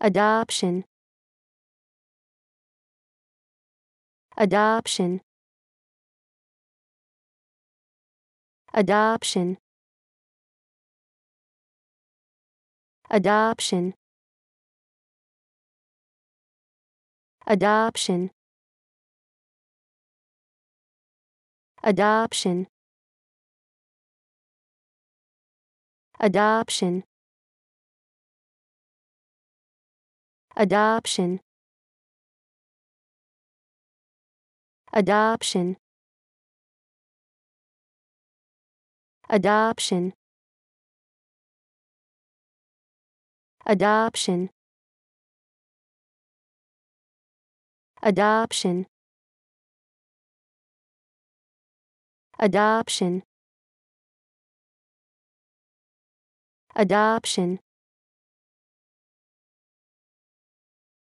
adoption adoption adoption adoption adoption adoption adoption adoption adoption adoption adoption adoption adoption adoption